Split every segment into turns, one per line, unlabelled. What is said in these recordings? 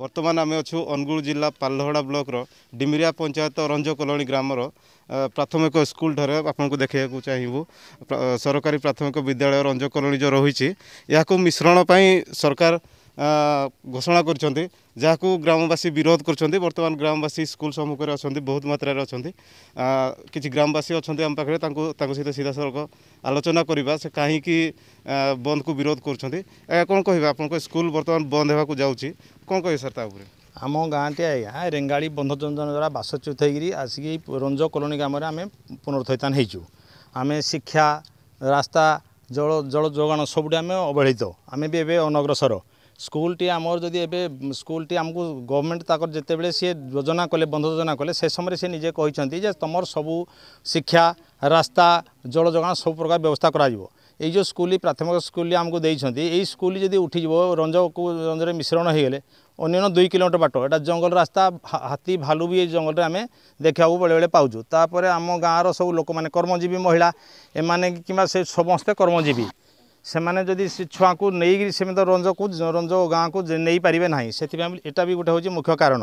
ବର୍ତ୍ତମାନ ଆମେ ଅଛୁ ଅନୁଗୁଳ ଜିଲ୍ଲା ପାଲହଡ଼ା ବ୍ଲକର ଡିମିରିଆ ପଞ୍ଚାୟତ ରଞ୍ଜକଲଣୀ ଗ୍ରାମର ପ୍ରାଥମିକ ସ୍କୁଲଠାରେ ଆପଣଙ୍କୁ ଦେଖାଇବାକୁ ଚାହିଁବୁ ସରକାରୀ ପ୍ରାଥମିକ ବିଦ୍ୟାଳୟ ରଞ୍ଜକଲଣୀ ଯେଉଁ ରହିଛି ଏହାକୁ ମିଶ୍ରଣ ପାଇଁ ସରକାର ঘোষণা করছেন যা গ্রামবাসী বিরোধ করছেন বর্তমান গ্রামবাসী স্কুল সম্মুখে অনেক বহু মাত্রায় অনেক কিছু গ্রামবাসী অনেক আম পাখে তাঁর সহ সিধাসলখ আলোচনা করা সে কী কু বিরোধ করছেন আজ্ঞা কম কহবে আপনার স্কুল বর্তমান বন্ধ হওয়া যাচ্ছি কম কে
স্যার তাপরে উপরে আম গাঁটি আজ্ঞা রেঙ্গাড়ি বন্ধ যোজনা দ্বারা বাসচ্যুত হয়ে আসি রঞ্জ কলোনি গ্রামের আমি পুনর্থান হয়েছু আমি শিক্ষা রাস্তা জল জল যোগাণ সবুটি আমি অবহেলিত আমি বি এবে অনগ্রসর ସ୍କୁଲଟି ଆମର ଯଦି ଏବେ ସ୍କୁଲଟି ଆମକୁ ଗଭର୍ଣ୍ଣମେଣ୍ଟ ତାଙ୍କର ଯେତେବେଳେ ସିଏ ଯୋଜନା କଲେ ବନ୍ଧ ଯୋଜନା କଲେ ସେ ସମୟରେ ସେ ନିଜେ କହିଛନ୍ତି ଯେ ତୁମର ସବୁ ଶିକ୍ଷା ରାସ୍ତା ଜଳ ଯୋଗାଣ ସବୁ ପ୍ରକାର ବ୍ୟବସ୍ଥା କରାଯିବ ଏଇ ଯେଉଁ ସ୍କୁଲ ପ୍ରାଥମିକ ସ୍କୁଲ ଆମକୁ ଦେଇଛନ୍ତି ଏଇ ସ୍କୁଲ ଯଦି ଉଠିଯିବ ରଞ୍ଜକୁ ରଞ୍ଜରେ ମିଶ୍ରଣ ହୋଇଗଲେ ଅନ୍ୟାନ୍ୟ ଦୁଇ କିଲୋମିଟର ବାଟ ଏଇଟା ଜଙ୍ଗଲ ରାସ୍ତା ହାତୀ ଭାଲୁ ବି ଏଇ ଜଙ୍ଗଲରେ ଆମେ ଦେଖିବାକୁ ବେଳେବେଳେ ପାଉଛୁ ତାପରେ ଆମ ଗାଁର ସବୁ ଲୋକମାନେ କର୍ମଜୀବୀ ମହିଳା ଏମାନେ କିମ୍ବା ସେ ସମସ୍ତେ କର୍ମଜୀବୀ ସେମାନେ ଯଦି ସେ ଛୁଆକୁ ନେଇକରି ସେମିତି ରଞ୍ଜକୁ ରଞ୍ଜ ଗାଁକୁ ନେଇପାରିବେ ନାହିଁ ସେଥିପାଇଁ ଏଇଟା ବି ଗୋଟେ ହେଉଛି ମୁଖ୍ୟ କାରଣ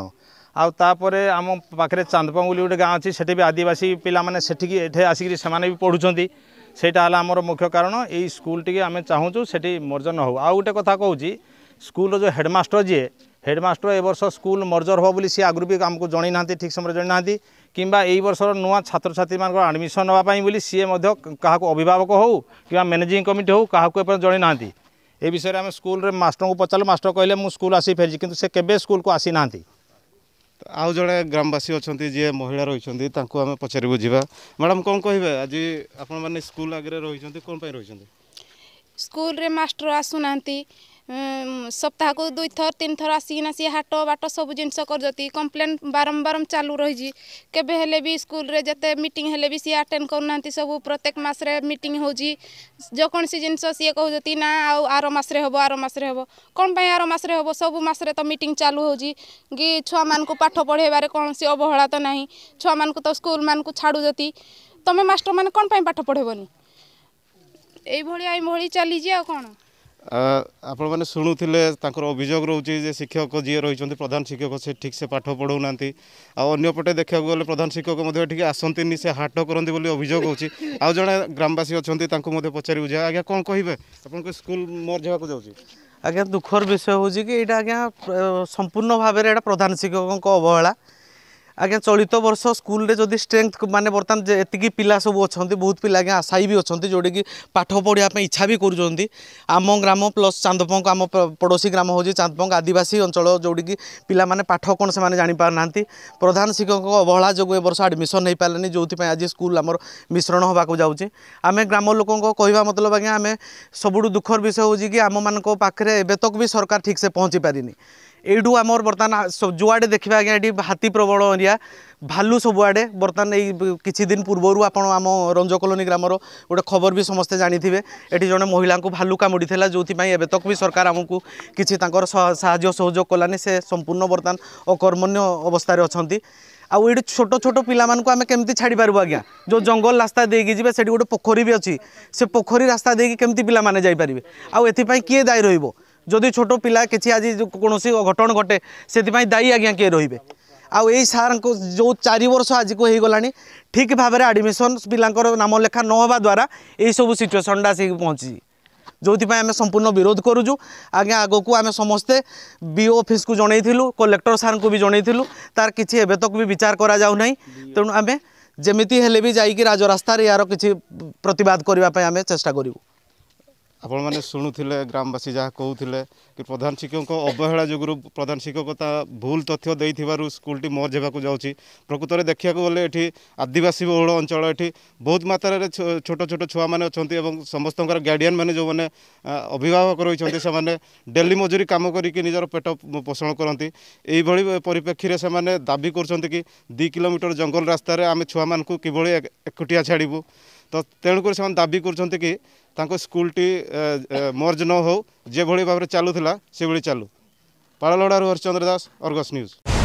ଆଉ ତାପରେ ଆମ ପାଖରେ ଚାନ୍ଦପଙ୍ଗ ବୋଲି ଗୋଟେ ଗାଁ ଅଛି ସେଠି ବି ଆଦିବାସୀ ପିଲାମାନେ ସେଠିକି ଏଠି ଆସିକିରି ସେମାନେ ବି ପଢ଼ୁଛନ୍ତି ସେଇଟା ହେଲା ଆମର ମୁଖ୍ୟ କାରଣ ଏଇ ସ୍କୁଲ୍ଟିକି ଆମେ ଚାହୁଁଛୁ ସେଠି ମର୍ଜନ ହେଉ ଆଉ ଗୋଟେ କଥା କହୁଛି ସ୍କୁଲ୍ର ଯେଉଁ ହେଡ଼୍ମାଷ୍ଟର୍ ଯିଏ হেডমাষ্টর এ বর্ষ স্কুল মর্জর হব বলে সে আগর বি আমি জনাই না ঠিক সময় জনাই না কিংবা এই বর্ষর নূয়া ছাত্রছাত্রী মানুষ আডমিশন নেওয়া বলে সি কাহক অভিভাবক হোক কিংবা ম্যানেজিং কমিটি হোক কাহকু এপর্যন্ত জনাই না এই বিষয়ে আমি স্কুলের মাষ্টর পচারু মাষ্টর কহিলেন মু স্কুল আসি ফেরি কিন্তু সে কেবে
স্কুল কু আসি না আউ ଜଣେ গ্রামবাসী অনেক যে মহিলা রয়েছেন ତାଙ୍କୁ আমি ପଚାରି ବୁଝିବା ম্যাডাম কম କହିବେ আজ আপনার ସ୍କୁଲ ଆଗରେ ରହିଛନ୍ତି କ'ଣ ପାଇଁ ରହିଛନ୍ତି
ସ୍କୁଲରେ ମାଷ୍ଟର ଆସୁନାହାନ୍ତି সপ্তাহক দুই থর তিন থর আসিকিনা সি হাট বাট সব জিনিস করছতি কমপ্লেন বারম্বার চালু রয়েছে কেবে হলে বি স্কুলরে যেতে মিটিং হলে বি সি আটেন্ড করুনা সব প্রত্যেক মাসরে মিটিং হচ্ছে যেকোনসি জিনিস সি কৌছতি না আর মাসরে হব আর মাসরে হব কোণ পাই আর মাসরে হব সবু মাসরে তো মিটিং চালু হচ্ছে কি ছুঁ মানুষ পাঠ পড়াইবার কোণী অবহেলা তো না ছুঁ মানুষ তো স্কুল মানুষ ছাড়ুছতি তুমি মাস্টর মানে কোণ পাই পাঠ পড়াইবনি এইভাবে এইভাবে চালিছে আর কোণ
ଆପଣମାନେ ଶୁଣୁଥିଲେ ତାଙ୍କର ଅଭିଯୋଗ ରହୁଛି ଯେ ଶିକ୍ଷକ ଯିଏ ରହିଛନ୍ତି ପ୍ରଧାନ ଶିକ୍ଷକ ସେ ଠିକ୍ ସେ ପାଠ ପଢ଼ାଉନାହାନ୍ତି ଆଉ ଅନ୍ୟପଟେ ଦେଖିବାକୁ ଗଲେ ପ୍ରଧାନ ଶିକ୍ଷକ ମଧ୍ୟ ଏଠିକି ଆସନ୍ତିନି ସେ ହାଟ କରନ୍ତି ବୋଲି ଅଭିଯୋଗ ହେଉଛି ଆଉ ଜଣେ ଗ୍ରାମବାସୀ ଅଛନ୍ତି ତାଙ୍କୁ ମଧ୍ୟ ପଚାରି ବୁଝିବା ଆଜ୍ଞା କ'ଣ କହିବେ
ଆପଣଙ୍କ ସ୍କୁଲ ମର୍ଜ ହେବାକୁ ଯାଉଛି ଆଜ୍ଞା ଦୁଃଖର ବିଷୟ ହେଉଛି କି ଏଇଟା ଆଜ୍ଞା ସମ୍ପୂର୍ଣ୍ଣ ଭାବରେ ଏଇଟା ପ୍ରଧାନ ଶିକ୍ଷକଙ୍କ ଅବହେଳା আজ্ঞা চলিত বর্ষ স্কুলে যদি স্ট্রেংথ মানে বর্তমান যে এত পিলা সব অনেক বহুত পিলা আজ্ঞা আশাই বি অনেক যেটাকি পাঠ পড়া ইচ্ছা বি করছেন আম গ্রাম প্লস চাঁদপঙ্ক আম পড়োশী গ্রাম হচ্ছে চাঁদপঙ্ক আদিবাসী অঞ্চল যেটি কি পিলা মানে পাঠ কোণ সে জাঁপার না প্রধান শিক্ষক অবহেলা যোগ এবর্ষ আডমিশন হয়ে পারে যেপা আজ স্কুল আমার মিশ্রণ হওয়া যাচ্ছে আমি গ্রাম লোক কহা মতলব আজ্ঞা আমি সবুঠ দুঃখর বিষয় হচ্ছে কি আম পাখে এবে তো বি সরকার ঠিকসে পৌঁছি পারিনি এইটু আমার বর্তমান যুয়াড়ে দেখবে আজ্ঞা এটি হাতি প্রবল এরিয়া ভালু সবুয়াড়ে বর্তমান এই কিছুদিন পূর্বর আপনার আম রঞ্জ কলোনি গ্রামর গোটে খবর বি সমস্ত জাঁথিবে এটি জন মহিলা ভালু কামুড়ি যেপাই এবে তক বি সরকার আমি কিছু তাঁর সাহায্য সহযোগ কলানি সে সম্পূর্ণ বর্তমান অকর্মণ্য অবস্থায় অনেক আউ এটি ছোট ছোট পিলামানকু আমি কেমতি ছাড়ি পারু আজ্ঞা যে জঙ্গল রাস্তা দিয়ে যাবে সেটি গোটে পোখরী বি অ পোখরী রাস্তা দিয়ে কেমতি পিলামানে যাইপারে আপনি কি দায়ী রহব যদি ছোট পিলা কিছু আজ কোণী ঘটন ঘটে সেপাই দায়ী আজ্ঞা কিয়ে রহবে আউ এই সার যে চারি বর্ষ আজকে হয়েগলা ঠিক ভাবে আডমিশন পিলাঙ্কর নাম লেখা নহবা দ্বারা এইসব সিচুয়েসনটা আসি পৌঁছিছি ଯେଉଁଥିପାଇଁ ଆମେ ସମ୍ପୂର୍ଣ୍ଣ ବିରୋଧ କରୁଛୁ ଆଜ୍ଞା ଆଗକୁ ଆମେ ସମସ୍ତେ ବି ଅଫିସ୍କୁ ଜଣାଇଥିଲୁ କଲେକ୍ଟର ସାର୍ଙ୍କୁ ବି ଜଣାଇଥିଲୁ ତା'ର କିଛି ଏବେ ତକ ବି ବିଚାର କରାଯାଉନାହିଁ ତେଣୁ ଆମେ ଯେମିତି ହେଲେ ବି ଯାଇକି ରାଜରାସ୍ତାରେ ଏହାର କିଛି ପ୍ରତିବାଦ କରିବା ପାଇଁ ଆମେ ଚେଷ୍ଟା କରିବୁ
ଆପଣମାନେ ଶୁଣୁଥିଲେ ଗ୍ରାମବାସୀ ଯାହା କହୁଥିଲେ କି ପ୍ରଧାନ ଶିକ୍ଷକଙ୍କ ଅବହେଳା ଯୋଗୁଁ ପ୍ରଧାନ ଶିକ୍ଷକ ତା ଭୁଲ ତଥ୍ୟ ଦେଇଥିବାରୁ ସ୍କୁଲଟି ମଜ ହେବାକୁ ଯାଉଛି ପ୍ରକୃତରେ ଦେଖିବାକୁ ଗଲେ ଏଠି ଆଦିବାସୀ ବହୁଳ ଅଞ୍ଚଳ ଏଠି ବହୁତ ମାତ୍ରାରେ ଛୋଟ ଛୋଟ ଛୁଆମାନେ ଅଛନ୍ତି ଏବଂ ସମସ୍ତଙ୍କର ଗାର୍ଡ଼ିଆନ୍ମାନେ ଯେଉଁମାନେ ଅଭିଭାବକ ରହିଛନ୍ତି ସେମାନେ ଡେଲି ମଜୁରୀ କାମ କରିକି ନିଜର ପେଟ ପୋଷଣ କରନ୍ତି ଏଇଭଳି ପରିପ୍ରେକ୍ଷୀରେ ସେମାନେ ଦାବି କରୁଛନ୍ତି କି ଦୁଇ କିଲୋମିଟର ଜଙ୍ଗଲ ରାସ୍ତାରେ ଆମେ ଛୁଆମାନଙ୍କୁ କିଭଳି ଏକୁଟିଆ ଛାଡ଼ିବୁ ତ ତେଣୁକରି ସେମାନେ ଦାବି କରୁଛନ୍ତି କି ତାଙ୍କ ସ୍କୁଲଟି ମର୍ଜ ନ ହେଉ ଯେଭଳି ଭାବରେ ଚାଲୁଥିଲା ସେଭଳି ଚାଲୁ ପାଳଲଡ଼ାରୁ ହରିଚନ୍ଦ୍ର ଦାସ ଅର୍ଗସ୍ ନ୍ୟୁଜ୍